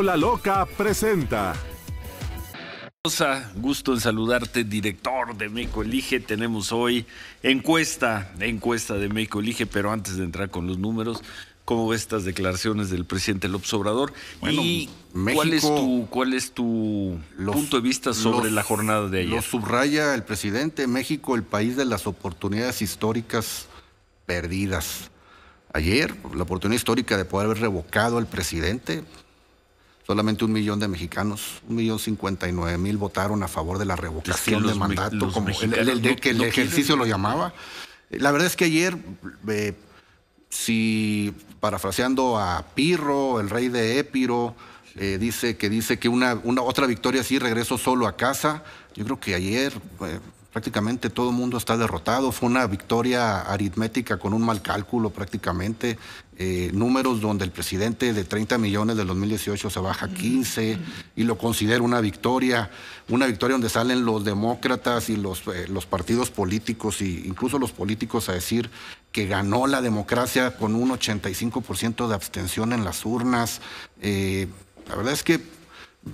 la Loca presenta. Gusto en saludarte, director de México Elige. Tenemos hoy encuesta, encuesta de México Elige, pero antes de entrar con los números, ¿cómo estas declaraciones del presidente López Obrador? ¿Y cuál es tu, cuál es tu punto de vista sobre la jornada de ayer? Lo subraya el presidente, México, el país de las oportunidades históricas perdidas. Ayer, la oportunidad histórica de poder haber revocado al presidente, Solamente un millón de mexicanos, un millón cincuenta y nueve mil votaron a favor de la revocación de mandato, como el, que el ejercicio lo llamaba. La verdad es que ayer, eh, si parafraseando a Pirro, el rey de Épiro, eh, dice que dice que una, otra victoria sí regresó solo a casa. Yo creo que ayer eh, prácticamente todo el mundo está derrotado. Fue una victoria aritmética con un mal cálculo prácticamente. Eh, números donde el presidente de 30 millones de 2018 se baja 15 y lo considero una victoria, una victoria donde salen los demócratas y los, eh, los partidos políticos e incluso los políticos a decir que ganó la democracia con un 85% de abstención en las urnas. Eh, la verdad es que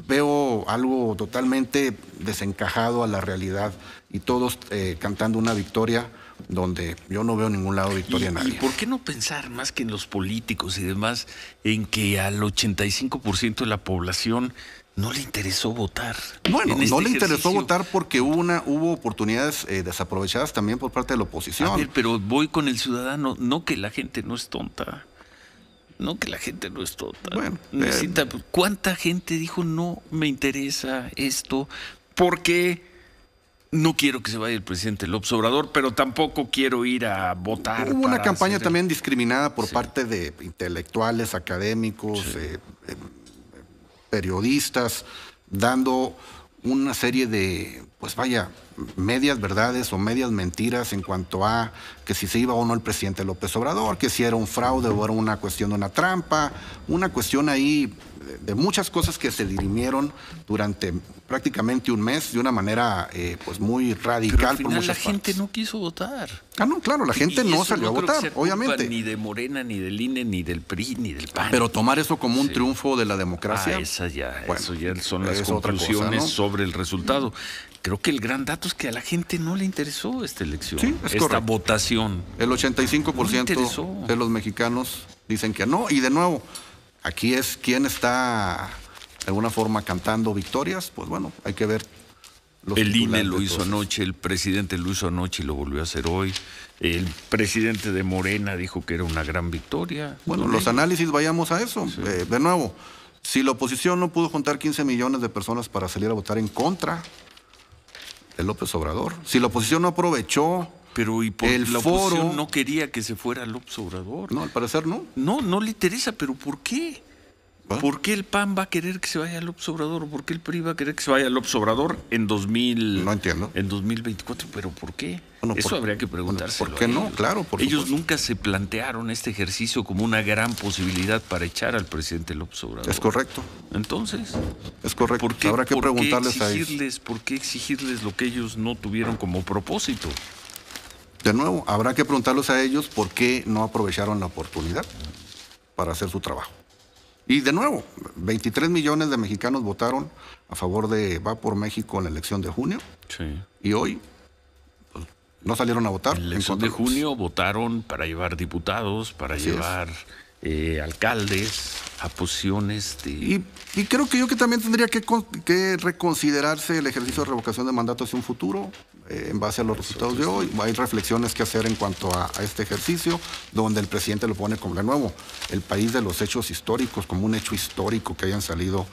veo algo totalmente desencajado a la realidad y todos cantando una victoria donde yo no veo ningún lado victoria ¿Y, nadie. ¿Y por qué no pensar más que en los políticos y demás, en que al 85% de la población no le interesó votar. Bueno, no este le interesó votar porque hubo, una, hubo oportunidades eh, desaprovechadas también por parte de la oposición. A ver, pero voy con el ciudadano, no que la gente no es tonta. No que la gente no es tonta. Bueno, Necesita, eh, ¿cuánta gente dijo no me interesa esto? Porque no quiero que se vaya el presidente López Obrador, pero tampoco quiero ir a votar. Hubo una campaña también discriminada por parte de intelectuales, académicos, eh, eh, periodistas, dando una serie de, pues vaya, medias verdades o medias mentiras en cuanto a que si se iba o no el presidente López Obrador, que si era un fraude o era una cuestión de una trampa, una cuestión ahí de muchas cosas que se dirimieron durante prácticamente un mes de una manera eh, pues muy radical. Pero al la gente no quiso votar. Ah, no, claro, la gente no salió a votar, obviamente. Ni de Morena, ni del INE, ni del PRI, ni del PAN. Pero tomar eso como un triunfo de la democracia. Ah, esa ya, eso ya son las conclusiones sobre el resultado. Creo que el gran dato es que a la gente no le interesó esta elección, sí, esta votación. El 85% de los mexicanos dicen que no, y de nuevo, Aquí es quien está de alguna forma cantando victorias, pues bueno, hay que ver. Los el INE lo hizo anoche, el presidente lo hizo anoche y lo volvió a hacer hoy. El presidente de Morena dijo que era una gran victoria. Bueno, los análisis vayamos a eso. Eh, de nuevo, si la oposición no pudo juntar 15 millones de personas para salir a votar en contra de López Obrador, si la oposición no aprovechó pero y por el la oposición no quería que se fuera López Obrador. No, al parecer no. No, no le interesa, pero ¿por qué? ¿Por qué el PAN va a querer que se vaya López Obrador? ¿Por qué el PRI va a querer que se vaya López Obrador en 2000 No entiendo. En 2024, pero ¿por qué? Eso habría que preguntarse. ¿Por qué no? Claro, por Ellos nunca se plantearon este ejercicio como una gran posibilidad para echar al presidente López Obrador. Es correcto. Entonces, es correcto. Habrá que ¿Por qué exigirles lo que ellos no tuvieron como propósito? De nuevo, habrá que preguntarlos a ellos por qué no aprovecharon la oportunidad para hacer su trabajo. Y de nuevo, 23 millones de mexicanos votaron a favor de Va por México en la elección de junio. Sí. Y hoy pues, no salieron a votar. En la elección de junio votaron para llevar diputados, para llevar eh, alcaldes a posiciones de... Y, creo que yo que también tendría que, que reconsiderarse el ejercicio de revocación de mandato hacia un futuro. Eh, en base a los resultados de hoy. Hay reflexiones que hacer en cuanto a, este ejercicio, donde el presidente lo pone como de nuevo, el país de los hechos históricos, como un hecho histórico que hayan salido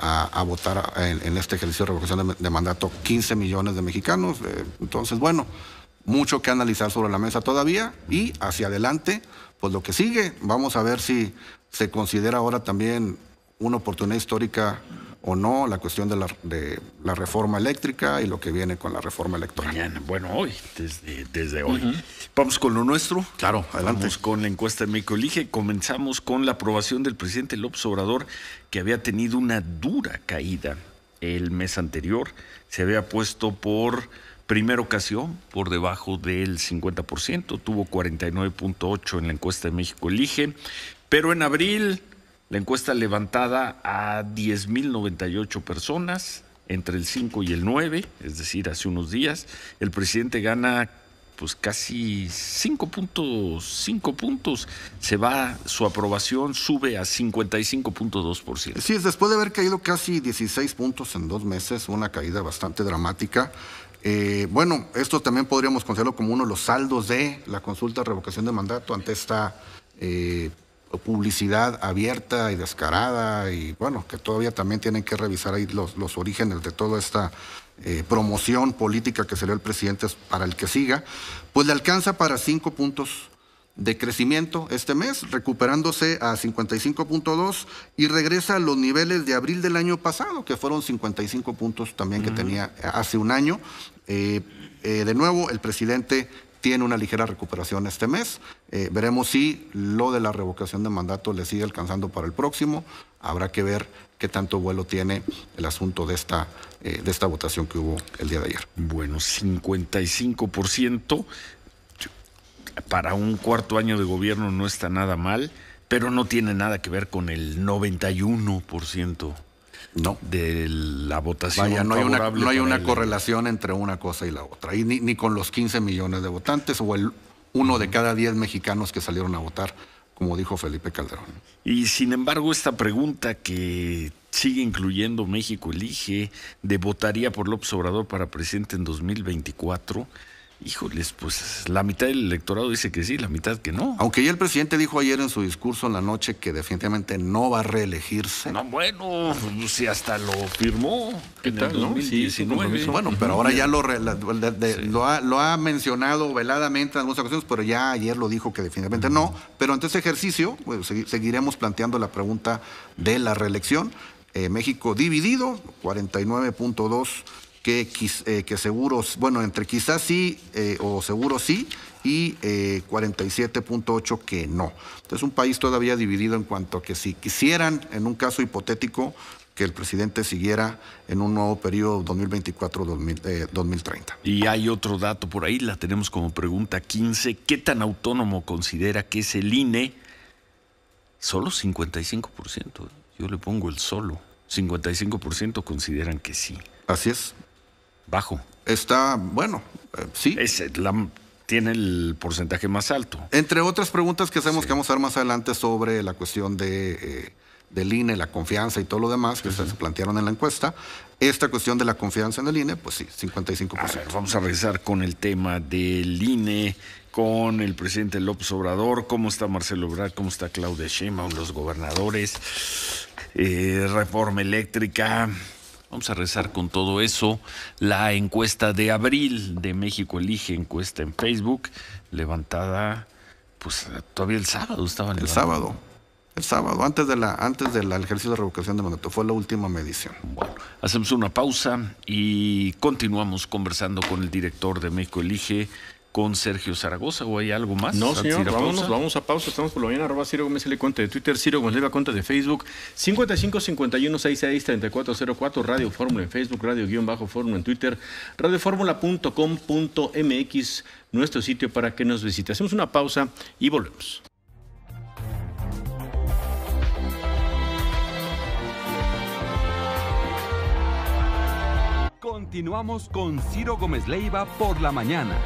a, votar en, este ejercicio de revocación de, mandato 15 millones de mexicanos. Eh, entonces, bueno, mucho que analizar sobre la mesa todavía y hacia adelante, pues lo que sigue, vamos a ver si se considera ahora también una oportunidad histórica o no la cuestión de la, reforma eléctrica y lo que viene con la reforma electoral. bueno, hoy, desde, desde hoy. Vamos con lo nuestro. Claro, adelante. Vamos con la encuesta de México Elige. Comenzamos con la aprobación del presidente López Obrador, que había tenido una dura caída el mes anterior. Se había puesto por primera ocasión por debajo del 50%, tuvo 49.8 en la encuesta de México Elige, pero en abril la encuesta levantada a 10.098 personas entre el 5 y el 9, es decir, hace unos días, el presidente gana pues casi 5 puntos, puntos, se va, su aprobación sube a 55.2%. Sí, después de haber caído casi 16 puntos en dos meses, una caída bastante dramática. Eh, bueno, esto también podríamos considerarlo como uno de los saldos de la consulta de revocación de mandato ante esta... Eh, publicidad abierta y descarada y bueno, que todavía también tienen que revisar ahí los, los orígenes de toda esta eh, promoción política que se el dio presidente para el que siga, pues le alcanza para cinco puntos de crecimiento este mes, recuperándose a 55.2 y regresa a los niveles de abril del año pasado, que fueron 55 puntos también que tenía hace un año. Eh, eh, de nuevo, el presidente tiene una ligera recuperación este mes. Eh, veremos si lo de la revocación de mandato le sigue alcanzando para el próximo. Habrá que ver qué tanto vuelo tiene el asunto de esta, eh, de esta votación que hubo el día de ayer. Bueno, 55% para un cuarto año de gobierno no está nada mal, pero no tiene nada que ver con el 91% no. de la votación. no hay una, no hay una correlación entre una cosa y la otra, ni, con los 15 millones de votantes o el uno de cada 10 mexicanos que salieron a votar, como dijo Felipe Calderón. Y sin embargo, esta pregunta que sigue incluyendo México elige de votaría por López Obrador para presidente en 2024 Híjoles, pues la mitad del electorado dice que sí, la mitad que no. Aunque ya el presidente dijo ayer en su discurso en la noche que definitivamente no va a reelegirse. No, bueno, pues, si hasta lo firmó. ¿Qué en tal, el 2019. bueno, pero ahora ya lo, lo, ha, mencionado veladamente en algunas ocasiones, pero ya ayer lo dijo que definitivamente no. Pero ante ese ejercicio pues, seguiremos planteando la pregunta de la reelección. Eh, México dividido, 49.2 que, eh, que seguros, bueno, entre quizás sí eh, o seguro sí y 47.8 eh, que no. Entonces un país todavía dividido en cuanto a que si quisieran, en un caso hipotético, que el presidente siguiera en un nuevo periodo 2024-2030. y hay otro dato por ahí, la tenemos como pregunta 15. ¿Qué tan autónomo considera que es el INE? Solo 55%. Yo le pongo el solo. 55% consideran que sí. Así es. Bajo. Está, bueno, eh, sí. la, tiene el porcentaje más alto. Entre otras preguntas que hacemos que vamos a ver más adelante sobre la cuestión de... Eh, del INE, la confianza y todo lo demás que se plantearon en la encuesta, esta cuestión de la confianza en el INE, pues sí, 55%. vamos a regresar con el tema del INE, con el presidente López Obrador, cómo está Marcelo Obrador, cómo está Claudia Sheinbaum, los gobernadores, eh, reforma eléctrica, Vamos a rezar con todo eso. La encuesta de abril de México Elige, encuesta en Facebook, levantada, pues todavía el sábado estaba en El sábado, el sábado, antes de la, antes del ejercicio de revocación de mandato, fue la última medición. Bueno, hacemos una pausa y continuamos conversando con el director de México Elige con Sergio Zaragoza o hay algo más? No, señor, vamos a pausa. Estamos por la mañana, Ciro Gómez le Cuenta de Twitter, Ciro Gómez Leiva Cuenta de Facebook, 55 3404 Radio Fórmula en Facebook, Radio-Fórmula en Twitter, Radiofórmula.com.mx. nuestro sitio para que nos visite. Hacemos una pausa y volvemos. Continuamos con Ciro Gómez Leiva por la mañana.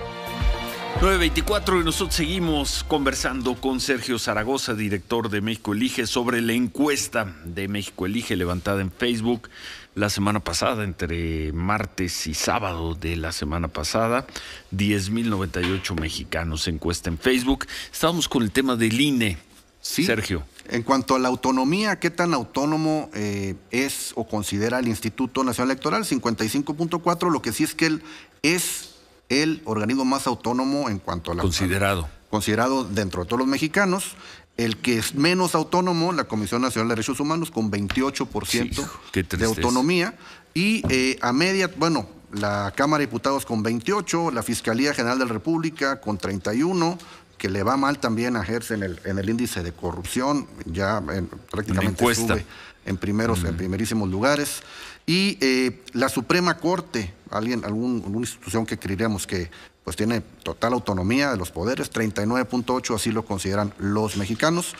924 y nosotros seguimos conversando con Sergio Zaragoza, director de México Elige, sobre la encuesta de México Elige levantada en Facebook la semana pasada, entre martes y sábado de la semana pasada. 10.098 mexicanos encuesta en Facebook. Estábamos con el tema del INE, Sergio. En cuanto a la autonomía, ¿qué tan autónomo eh, es o considera el Instituto Nacional Electoral? 55.4, lo que sí es que él es el organismo más autónomo en cuanto a la... Considerado. Considerado dentro de todos los mexicanos. El que es menos autónomo, la Comisión Nacional de Derechos Humanos, con 28% de autonomía. Y eh, a media, bueno, la Cámara de Diputados con 28, la Fiscalía General de la República con 31, que le va mal también a Hertz en el, índice de corrupción, ya prácticamente sube en, primeros, en primerísimos lugares. Y eh, la Suprema Corte, alguien, algún, alguna institución que creeríamos que pues tiene total autonomía de los poderes, 39.8 así lo consideran los mexicanos.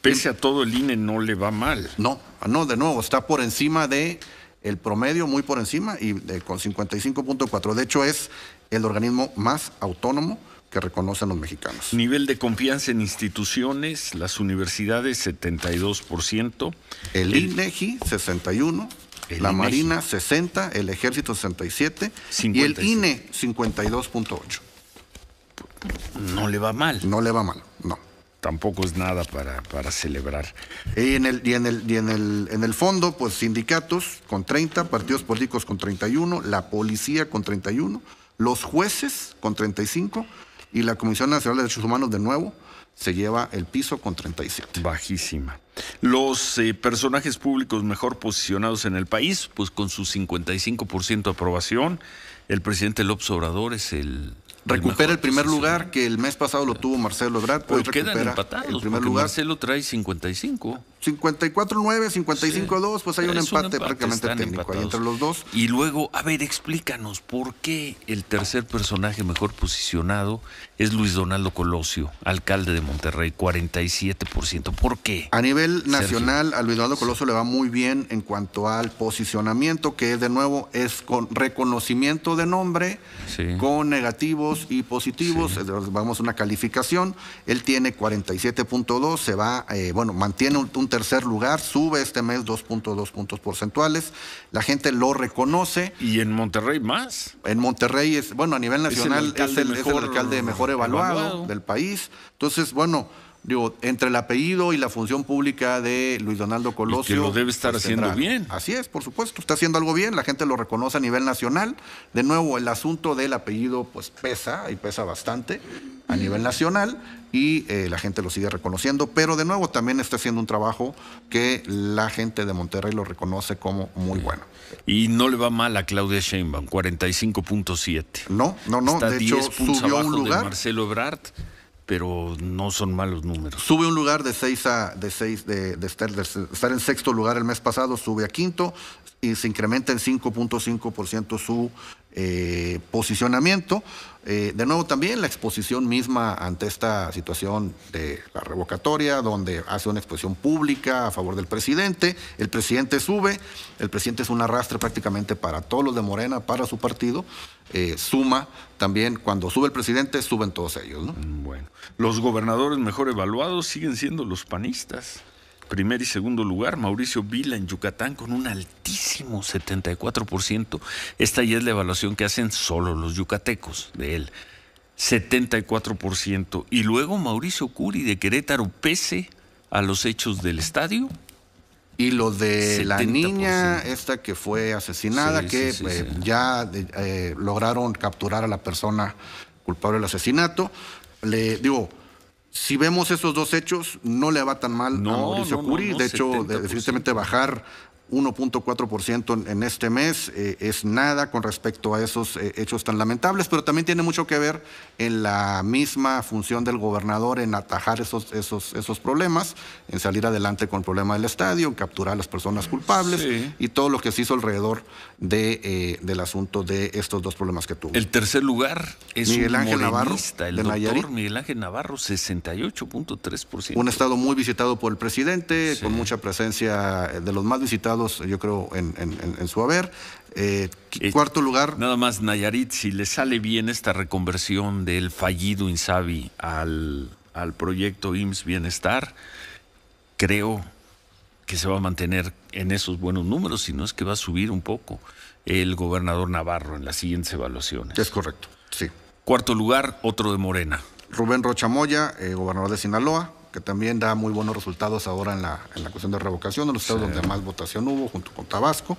pese a todo el INE no le va mal. No, no, de nuevo, está por encima de el promedio, muy por encima, y con 55.4. De hecho, es el organismo más autónomo que reconocen los mexicanos. Nivel de confianza en instituciones, las universidades 72%. El, el INEGI 61, e la e Marina 60, el Ejército 67 y el INE 52.8. No le va mal. No le va mal, no. Tampoco es nada para, para celebrar. Y en el, y en el, en el, en el fondo, pues sindicatos con 30, partidos políticos con 31, la policía con 31, los jueces con 35 y la Comisión Nacional de Derechos Humanos, de nuevo, se lleva el piso con 37. Bajísima. Los eh, personajes públicos mejor posicionados en el país, pues con su 55% de aprobación, el presidente López Obrador es el... Recupera el, primer lugar que el mes pasado lo tuvo Marcelo Ebrard. pues quedan empatados, el primer lugar. Marcelo trae 55. 54-9, 55-2, pues hay un empate, prácticamente técnico entre los dos. Y luego, a ver, explícanos por qué el tercer personaje mejor posicionado es Luis Donaldo Colosio, alcalde de Monterrey, 47%. ¿Por qué? A nivel nacional, a Luis Donaldo Colosio le va muy bien en cuanto al posicionamiento, que de nuevo es con reconocimiento de nombre, con negativos y positivos, vamos a una calificación. Él tiene 47.2, se va, eh, bueno, mantiene un, un tercer lugar, sube este mes 2.2 puntos porcentuales. La gente lo reconoce. ¿Y en Monterrey más? En Monterrey es, bueno, a nivel nacional es el, mejor alcalde mejor evaluado, evaluado del país. Entonces, bueno, digo, entre el apellido y la función pública de Luis Donaldo Colosio. que lo debe estar pues, haciendo bien. Así es, por supuesto, está haciendo algo bien, la gente lo reconoce a nivel nacional. De nuevo, el asunto del apellido pues pesa y pesa bastante a nivel nacional y eh, la gente lo sigue reconociendo, pero de nuevo también está haciendo un trabajo que la gente de Monterrey lo reconoce como muy bueno. Y no le va mal a Claudia Sheinbaum, 45.7. No, no, no, de hecho un lugar. Marcelo Ebrard pero no son malos números. Sube un lugar de 6 a de seis de, de, estar, de estar, en sexto lugar el mes pasado, sube a quinto y se incrementa en 5.5% su eh, posicionamiento. Eh, de nuevo también la exposición misma ante esta situación de la revocatoria, donde hace una exposición pública a favor del presidente, el presidente sube, el presidente es un arrastre prácticamente para todos los de Morena, para su partido, eh, suma también, cuando sube el presidente, suben todos ellos. Mm, bueno, los gobernadores mejor evaluados siguen siendo los panistas. Primer y segundo lugar, Mauricio Vila en Yucatán con un altísimo 74%. Esta ya es la evaluación que hacen solo los yucatecos de él. 74%. Y luego Mauricio Curi de Querétaro, pese a los hechos del estadio. Y lo de la niña, esta que fue asesinada, que eh, ya eh, eh, lograron capturar a la persona culpable del asesinato. Le digo, si vemos esos dos hechos, no le va tan mal no, a Mauricio Curi. de hecho, pues, definitivamente bajar 1.4% en este mes eh, es nada con respecto a esos eh, hechos tan lamentables, pero también tiene mucho que ver en la misma función del gobernador en atajar esos, esos, esos problemas, en salir adelante con el problema del estadio, en capturar a las personas culpables y todo lo que se hizo alrededor de, eh, del asunto de estos dos problemas que tuvo. El tercer lugar es Miguel un Ángel Navarro, el de doctor Miguel Ángel Navarro, 68.3%. Un estado muy visitado por el presidente, con mucha presencia de los más visitados yo creo, en, su haber. Eh, cuarto lugar. Nada más, Nayarit, si le sale bien esta reconversión del fallido Insabi al, al proyecto IMSS Bienestar, creo que se va a mantener en esos buenos números, si no es que va a subir un poco el gobernador Navarro en las siguientes evaluaciones. Es correcto, sí. Cuarto lugar, otro de Morena. Rubén Rochamoya, eh, gobernador de Sinaloa que también da muy buenos resultados ahora en la, cuestión de revocación, en los estados donde más votación hubo, junto con Tabasco.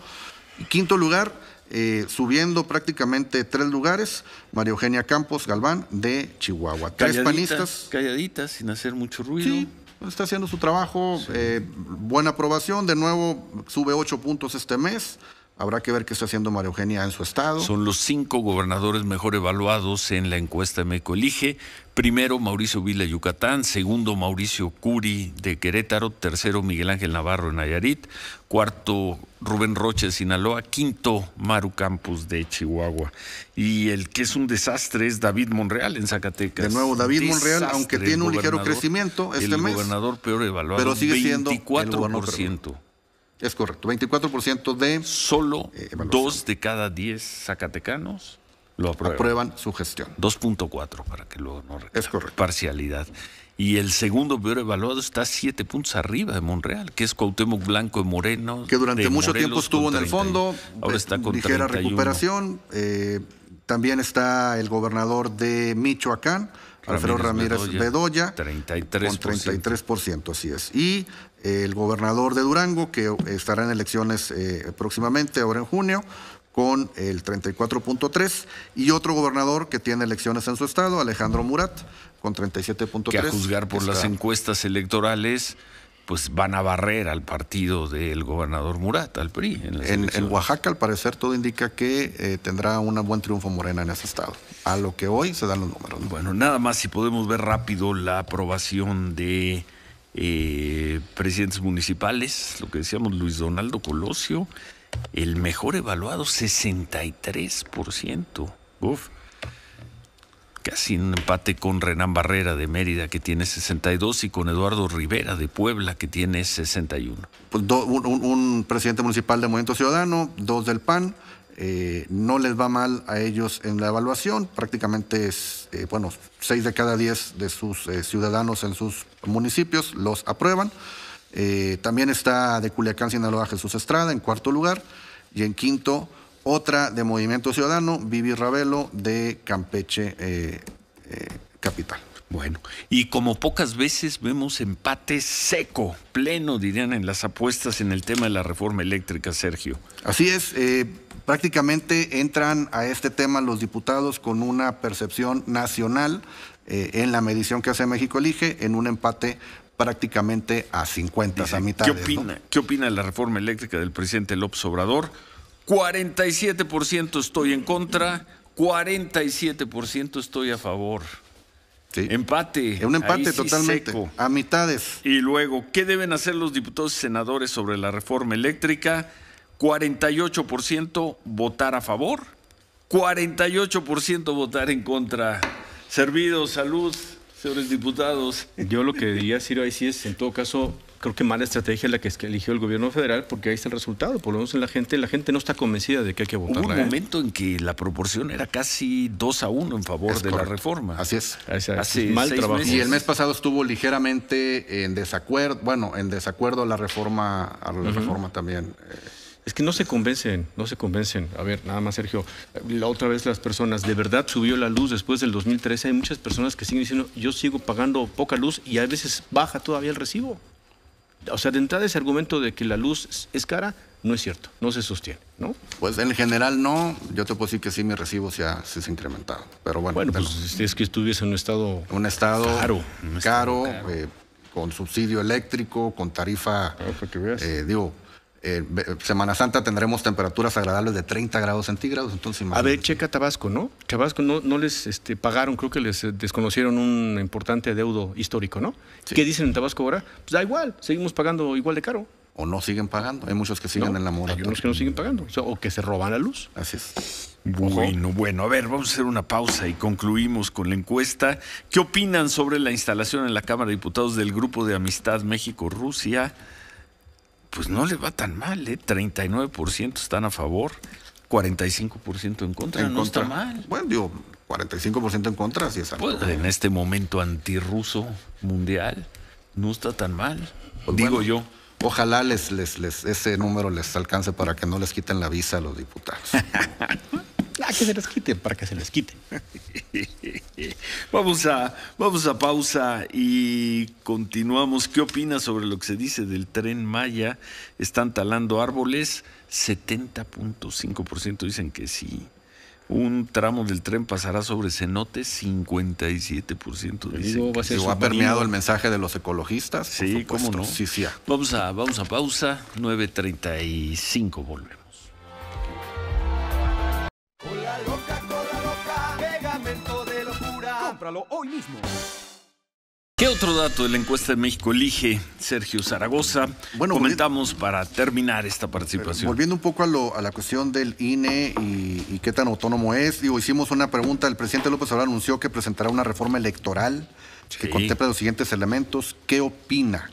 Y quinto lugar, eh, subiendo prácticamente tres lugares, María Eugenia Campos Galván de Chihuahua. tres panistas. Calladitas, sin hacer mucho ruido. está haciendo su trabajo, eh, buena aprobación, de nuevo sube ocho puntos este mes, Habrá que ver qué está haciendo María Eugenia en su estado. Son los cinco gobernadores mejor evaluados en la encuesta de Elige. Primero, Mauricio Vila, Yucatán. Segundo, Mauricio Curi de Querétaro. Tercero, Miguel Ángel Navarro en Nayarit. Cuarto, Rubén Roche de Sinaloa. Quinto, Maru Campos de Chihuahua. Y el que es un desastre es David Monreal en Zacatecas. De nuevo, David Monreal, aunque tiene un ligero crecimiento este el mes. El gobernador peor evaluado, pero sigue siendo 24%. Es correcto, 24% de... Solo 2 eh, dos de cada 10 zacatecanos lo aprueban. aprueban su gestión. 2.4 para que luego no Es correcto. Parcialidad. Y el segundo peor evaluado está siete puntos arriba de Monreal, que es Cuauhtémoc Blanco de Moreno. Que durante mucho tiempo estuvo en el fondo. Ahora eh, está con ligera recuperación. Eh, también está el gobernador de Michoacán, Alfredo Ramírez, Bedoya, con 33%, así es. Y eh, el gobernador de Durango, que estará en elecciones eh, próximamente, ahora en junio, con el 34.3 y otro gobernador que tiene elecciones en su estado, Alejandro Murat, con 37.3. Que a juzgar por las encuestas electorales, pues van a barrer al partido del gobernador Murat, al PRI. En, Oaxaca, al parecer, todo indica que eh, tendrá un buen triunfo Morena en ese estado, a lo que hoy se dan los números. Bueno, nada más si podemos ver rápido la aprobación de eh, presidentes municipales, lo que decíamos Luis Donaldo Colosio, el mejor evaluado, 63%. Uf. Sin un empate con Renán Barrera de Mérida, que tiene 62, y con Eduardo Rivera de Puebla, que tiene 61. Pues un, presidente municipal de Movimiento Ciudadano, dos del PAN. Eh, no les va mal a ellos en la evaluación, prácticamente es, eh, bueno, seis de cada diez de sus eh, ciudadanos en sus municipios los aprueban. también está de Culiacán, Sinaloa, Jesús Estrada en cuarto lugar y en quinto otra de Movimiento Ciudadano, Vivi Ravelo de Campeche eh, eh, Capital. Bueno, y como pocas veces vemos empate seco, pleno, dirían, en las apuestas en el tema de la reforma eléctrica, Sergio. Así es, eh, prácticamente entran a este tema los diputados con una percepción nacional en la medición que hace México Elige, en un empate prácticamente a 50, a mitad. ¿Qué opina la reforma eléctrica del presidente López Obrador? 47% estoy en contra, 47% estoy a favor. Empate. Empate. Un empate totalmente. A mitades. Y luego, ¿qué deben hacer los diputados y senadores sobre la reforma eléctrica? 48% votar a favor, 48% votar en contra. Servido, salud, señores diputados. Yo lo que diría, Ciro, ahí sí es, en todo caso, creo que mala estrategia la que eligió el gobierno federal, porque ahí está el resultado. Por lo menos la gente, la gente no está convencida de que hay que votar. Hubo un ¿eh? momento en que la proporción era casi 2 a 1 en favor de la reforma. Así es. Así es. Mal trabajo. Y el mes pasado estuvo ligeramente en desacuerdo, bueno, en desacuerdo a la reforma, a la reforma también. Eh. Es que no se convencen, no se convencen. A ver, nada más, Sergio. La otra vez las personas, de verdad subió la luz después del 2013. Hay muchas personas que siguen diciendo, yo sigo pagando poca luz y a veces baja todavía el recibo o sea, de entrada ese argumento de que la luz es cara no es cierto, no se sostiene, ¿no? Pues en general no, yo te puedo decir que sí mi recibo se ha, se ha incrementado, pero bueno. Bueno, pues, es que estuviese en un estado... Un estado caro. caro, eh, con subsidio eléctrico, con tarifa, ah, eh, digo, eh, Semana Santa tendremos temperaturas agradables de 30 grados centígrados, entonces A ver, checa Tabasco, ¿no? Tabasco no, les este, pagaron, creo que les eh, desconocieron un importante deudo histórico, ¿no? ¿Qué dicen en Tabasco ahora? Pues da igual, seguimos pagando igual de caro. O no siguen pagando, hay muchos que siguen en la moratoria. Hay unos que no siguen pagando, o, o que se roban la luz. Así es. Bueno, bueno, a ver, vamos a hacer una pausa y concluimos con la encuesta. ¿Qué opinan sobre la instalación en la Cámara de Diputados del Grupo de Amistad México-Rusia? pues no les va tan mal, ¿eh? 39% están a favor, 45% en contra. no está mal. Bueno, digo, 45% en contra, sí es algo. Pues, en este momento antirruso mundial, no está tan mal. Pues digo yo. Ojalá les, les, les, ese número les alcance para que no les quiten la visa a los diputados. ah, que se les quiten, para que se les quiten. vamos, a, vamos a pausa y continuamos. ¿Qué opinas sobre lo que se dice del tren Maya? Están talando árboles, 70.5% dicen que sí. Un tramo del tren pasará sobre cenote, 57% dice. ha permeado el mensaje de los ecologistas. Sí, cómo no. Vamos a, vamos a pausa, 9.35, volvemos. pegamento de locura. Cómpralo hoy mismo. ¿Qué otro dato de la encuesta de México elige Sergio Zaragoza? Bueno, comentamos para terminar esta participación. Volviendo un poco a, la cuestión del INE y, qué tan autónomo es, digo, hicimos una pregunta, el presidente López Obrador anunció que presentará una reforma electoral que contempla los siguientes elementos. ¿Qué opina?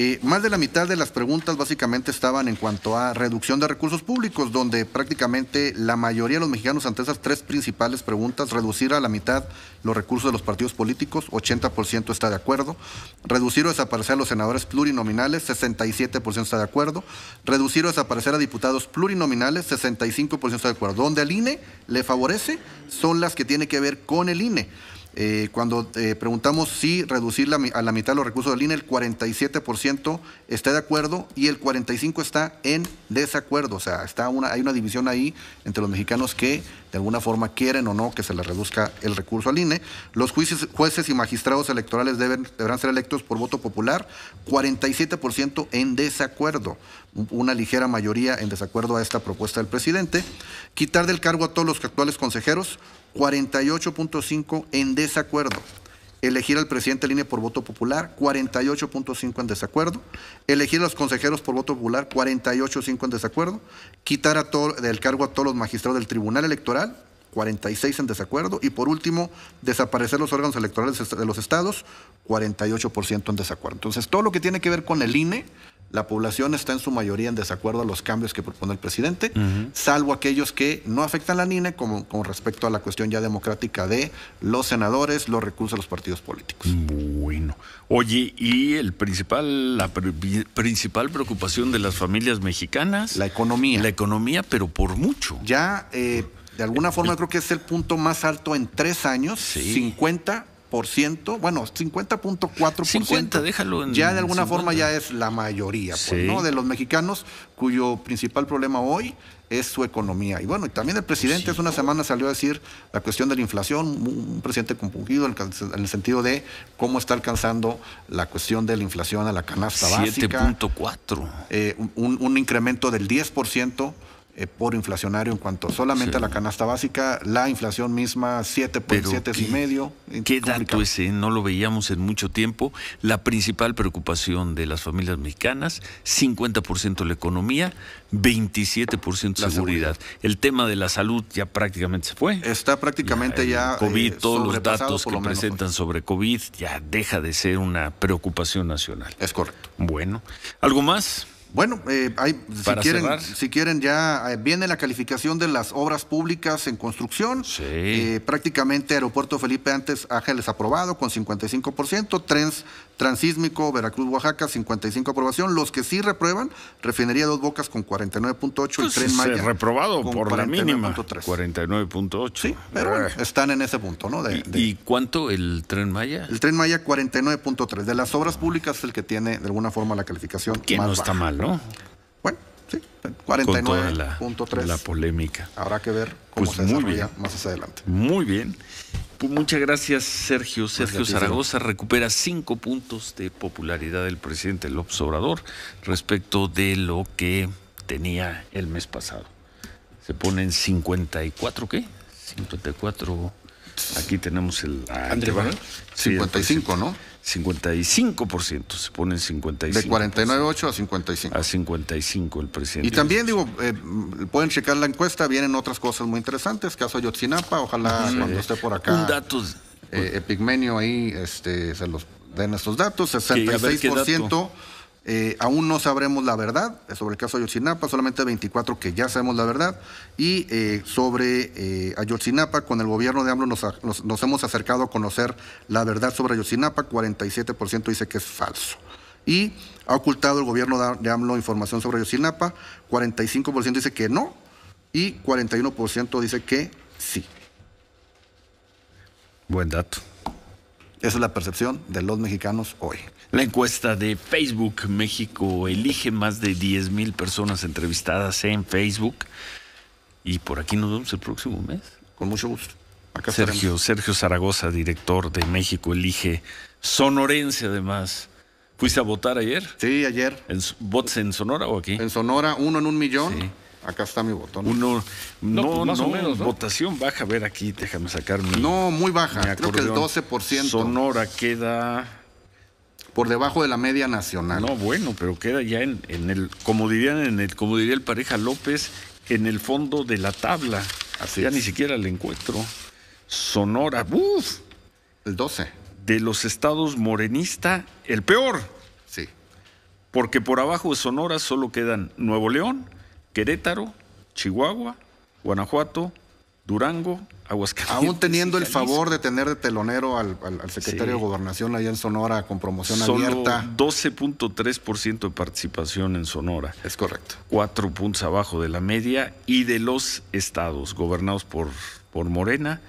Eh, más de la mitad de las preguntas básicamente estaban en cuanto a reducción de recursos públicos, donde prácticamente la mayoría de los mexicanos ante esas tres principales preguntas, reducir a la mitad los recursos de los partidos políticos, 80% está de acuerdo, reducir o desaparecer a los senadores plurinominales, 67% está de acuerdo, reducir o desaparecer a diputados plurinominales, 65% está de acuerdo. Donde al INE le favorece son las que tienen que ver con el INE. Eh, cuando eh, preguntamos si reducir a la mitad los recursos del INE, el 47% está de acuerdo y el 45% está en desacuerdo. O sea, está una, hay una división ahí entre los mexicanos que de alguna forma quieren o no que se les reduzca el recurso al INE. Los jueces, jueces y magistrados electorales deben, deberán ser electos por voto popular, 47% en desacuerdo, una ligera mayoría en desacuerdo a esta propuesta del presidente. Quitar del cargo a todos los actuales consejeros, 48.5 en desacuerdo. Elegir al presidente del INE por voto popular, 48.5 en desacuerdo. Elegir a los consejeros por voto popular, 48.5 en desacuerdo. Quitar a del cargo a todos los magistrados del Tribunal Electoral, 46 en desacuerdo. Y por último, desaparecer los órganos electorales de los estados, 48% en desacuerdo. Entonces, todo lo que tiene que ver con el INE la población está en su mayoría en desacuerdo a los cambios que propone el presidente, salvo aquellos que no afectan a la NINE, como con respecto a la cuestión ya democrática de los senadores, los recursos de los partidos políticos. Bueno. Oye, ¿y el principal, la principal preocupación de las familias mexicanas? La economía. La economía, pero por mucho. Ya, eh, de alguna forma, eh, creo que es el punto más alto en tres años, 50 bueno, 50.4%. 50, déjalo Ya de alguna forma ya es la mayoría, pues, ¿no? De los mexicanos cuyo principal problema hoy es su economía. Y bueno, y también el presidente hace una semana salió a decir la cuestión de la inflación, un presidente compungido en el sentido de cómo está alcanzando la cuestión de la inflación a la canasta básica. 7.4. Eh, un, un incremento del 10% eh, por inflacionario en cuanto solamente a la canasta básica, la inflación misma 7.7 y medio. ¿Qué dato ese? No lo veíamos en mucho tiempo. La principal preocupación de las familias mexicanas, 50% la economía, 27% seguridad. seguridad. El tema de la salud ya prácticamente se fue. Está prácticamente ya... COVID, eh, todos los datos que presentan sobre COVID ya deja de ser una preocupación nacional. Es correcto. Bueno, ¿algo más? Bueno, eh, hay, si, quieren, si quieren ya eh, viene la calificación de las obras públicas en construcción. Sí. Eh, prácticamente Aeropuerto Felipe antes Ángeles aprobado con 55%, tren Transísmico Veracruz Oaxaca 55 aprobación. Los que sí reprueban, Refinería Dos Bocas con 49.8 y pues Tren Maya. reprobado por la mínima. 49.8. Sí, pero ah. están en ese punto, ¿no? ¿Y, cuánto el Tren Maya? El Tren Maya 49.3. De las obras públicas es el que tiene de alguna forma la calificación. Que no está mal. Bueno, sí, 49.3. La, la, polémica. Habrá que ver cómo pues se muy más adelante. Muy bien. Pues muchas gracias, Sergio. Sergio Zaragoza recupera cinco puntos de popularidad del presidente López Obrador respecto de lo que tenía el mes pasado. Se ponen 54, ¿qué? 54. Aquí tenemos el. y 55, ¿no? 55%, se pone en 55. De 49.8 a 55. A 55 el presidente. Y también digo, eh, pueden checar la encuesta, vienen otras cosas muy interesantes, caso Ayotzinapa, ojalá cuando esté por acá. Un dato. Eh, Epigmenio ahí este, se los den estos datos, 66% eh, aún no sabremos la verdad sobre el caso de Ayotzinapa, solamente 24 que ya sabemos la verdad. Y eh, sobre eh, Ayotzinapa, con el gobierno de AMLO nos, nos, hemos acercado a conocer la verdad sobre Ayotzinapa, 47% dice que es falso. Y ha ocultado el gobierno de AMLO información sobre Ayotzinapa, 45% dice que no y 41% dice que sí. Buen dato. Esa es la percepción de los mexicanos hoy. La encuesta de Facebook México elige más de 10 mil personas entrevistadas en Facebook. Y por aquí nos vemos el próximo mes. Con mucho gusto. Acá Sergio, Sergio Zaragoza, director de México Elige, sonorense además. ¿Fuiste a votar ayer? Sí, ayer. En, ¿Votes en Sonora o aquí? En Sonora, uno en un millón. Acá está mi botón. Uno, no, no, pues votación baja. A ver aquí, déjame sacarme. No, muy baja. Creo que el 12%. Sonora queda. Por debajo de la media nacional. No, bueno, pero queda ya en, en el, como dirían, en el, como diría el pareja López, en el fondo de la tabla. Así ya ni siquiera le encuentro. Sonora, uff. El 12. De los estados morenista, el peor. Sí. Porque por abajo de Sonora solo quedan Nuevo León, Querétaro, Chihuahua, Guanajuato, Durango, Aguascalientes. Aún teniendo el favor de tener de telonero al, secretario de Gobernación allá en Sonora con promoción Solo abierta. 12.3% de participación en Sonora. Es correcto. Cuatro puntos abajo de la media y de los estados gobernados por, por Morena.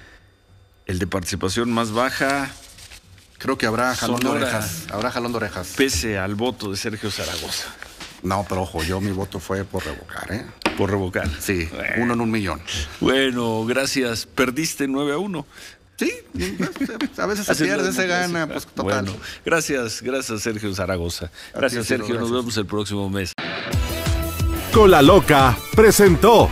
El de participación más baja. Creo que habrá jalón de orejas. Habrá jalón de orejas. Pese al voto de Sergio Zaragoza. No, pero ojo, yo mi voto fue por revocar, ¿eh? Por revocar. Sí, uno en un millón. Bueno, gracias. Perdiste 9 a 1. Sí, a veces se pierde, se gana, pues total. Bueno, gracias, gracias Sergio Zaragoza. Gracias Sergio, nos vemos el próximo mes. Con la loca presentó.